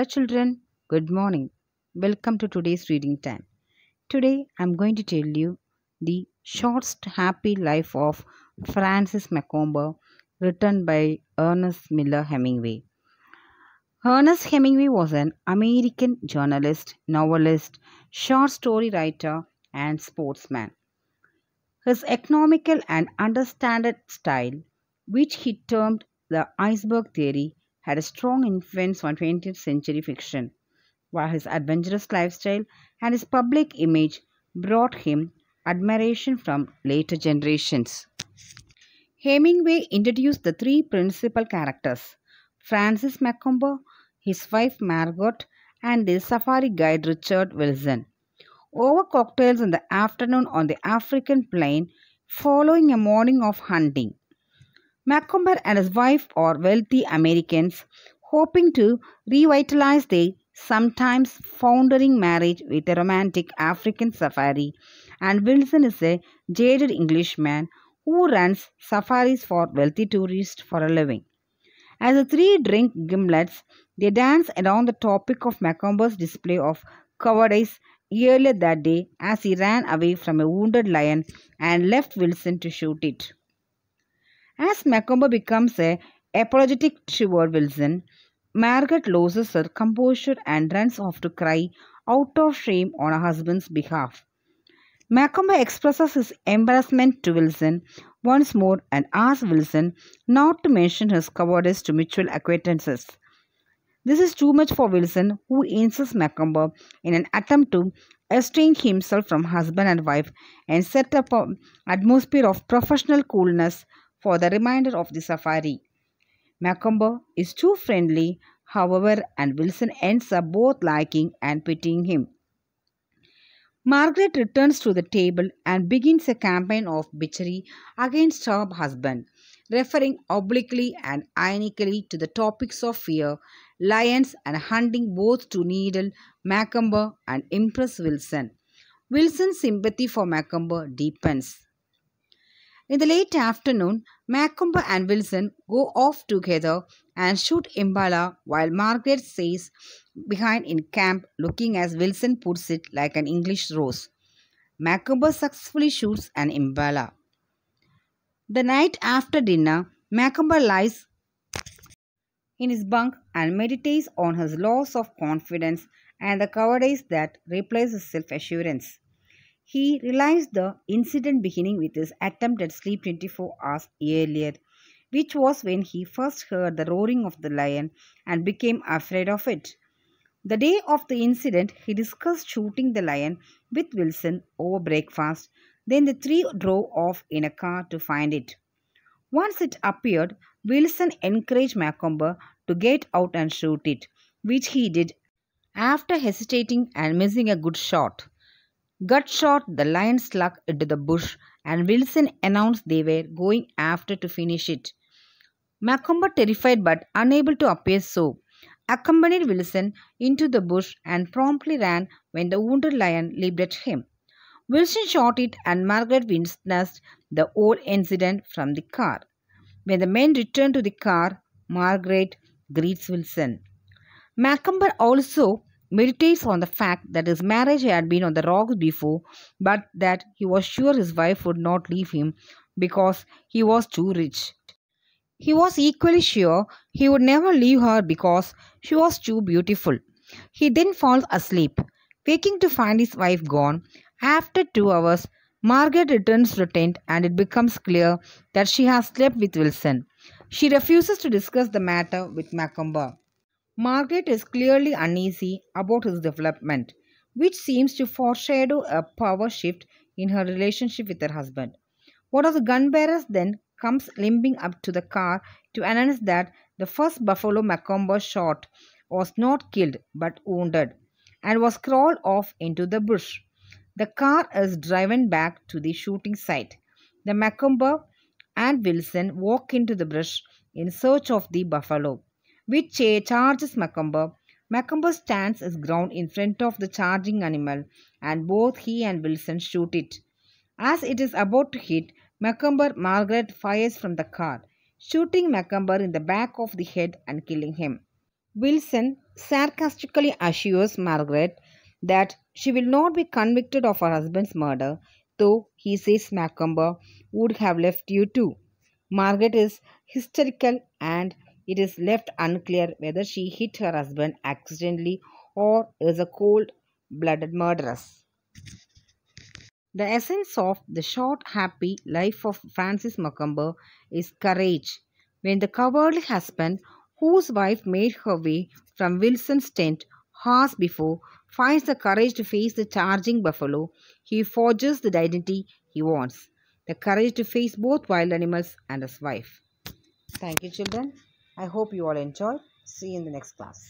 Hello children, good morning. Welcome to today's reading time. Today I am going to tell you the short happy life of Francis Macomber written by Ernest Miller Hemingway. Ernest Hemingway was an American journalist, novelist, short story writer and sportsman. His economical and understated style, which he termed the iceberg theory, had a strong influence on 20th century fiction, while his adventurous lifestyle and his public image brought him admiration from later generations. Hemingway introduced the three principal characters Francis Macomber, his wife Margot, and the safari guide Richard Wilson. Over cocktails in the afternoon on the African plain, following a morning of hunting, Macomber and his wife are wealthy Americans hoping to revitalize their sometimes foundering marriage with a romantic African safari. And Wilson is a jaded Englishman who runs safaris for wealthy tourists for a living. As the three drink gimlets, they dance around the topic of Macomber's display of cowardice earlier that day as he ran away from a wounded lion and left Wilson to shoot it. As Macomber becomes a apologetic toward Wilson, Margaret loses her composure and runs off to cry out of shame on her husband's behalf. Macomber expresses his embarrassment to Wilson once more and asks Wilson not to mention his cowardice to mutual acquaintances. This is too much for Wilson, who insults Macomber in an attempt to estrange himself from husband and wife and set up an atmosphere of professional coolness for the remainder of the safari. Macomber is too friendly, however, and Wilson ends up both liking and pitying him. Margaret returns to the table and begins a campaign of bitchery against her husband, referring obliquely and ironically to the topics of fear, lions, and hunting both to needle Macomber and impress Wilson. Wilson's sympathy for Macomber deepens. In the late afternoon, Macumba and Wilson go off together and shoot Imbala, while Margaret stays behind in camp looking as Wilson puts it like an English rose. Macumba successfully shoots an Imbala. The night after dinner, Macumba lies in his bunk and meditates on his loss of confidence and the cowardice that replaces self-assurance. He realized the incident beginning with his attempt at sleep 24 hours earlier, which was when he first heard the roaring of the lion and became afraid of it. The day of the incident, he discussed shooting the lion with Wilson over breakfast. Then the three drove off in a car to find it. Once it appeared, Wilson encouraged Macomber to get out and shoot it, which he did after hesitating and missing a good shot shot. the lion slunk into the bush and Wilson announced they were going after to finish it. Macumba, terrified but unable to appear so, accompanied Wilson into the bush and promptly ran when the wounded lion leaped at him. Wilson shot it and Margaret witnessed the whole incident from the car. When the men returned to the car, Margaret greets Wilson. Macumber also meditates on the fact that his marriage had been on the rocks before, but that he was sure his wife would not leave him because he was too rich. He was equally sure he would never leave her because she was too beautiful. He then falls asleep, waking to find his wife gone. After two hours, Margaret returns to the tent and it becomes clear that she has slept with Wilson. She refuses to discuss the matter with Macumber. Margaret is clearly uneasy about his development, which seems to foreshadow a power shift in her relationship with her husband. One of the gun bearers then comes limping up to the car to announce that the first buffalo Macomber shot was not killed but wounded and was crawled off into the bush. The car is driven back to the shooting site. The Macomber and Wilson walk into the brush in search of the buffalo which charges Macumber. Macumber stands his ground in front of the charging animal and both he and Wilson shoot it. As it is about to hit, Macumber Margaret fires from the car, shooting Macumber in the back of the head and killing him. Wilson sarcastically assures Margaret that she will not be convicted of her husband's murder, though he says Macumber would have left you too. Margaret is hysterical and it is left unclear whether she hit her husband accidentally or is a cold blooded murderess. The essence of the short, happy life of Francis Macumber is courage. When the cowardly husband, whose wife made her way from Wilson's tent hours before, finds the courage to face the charging buffalo, he forges the identity he wants. The courage to face both wild animals and his wife. Thank you, children. I hope you all enjoyed. See you in the next class.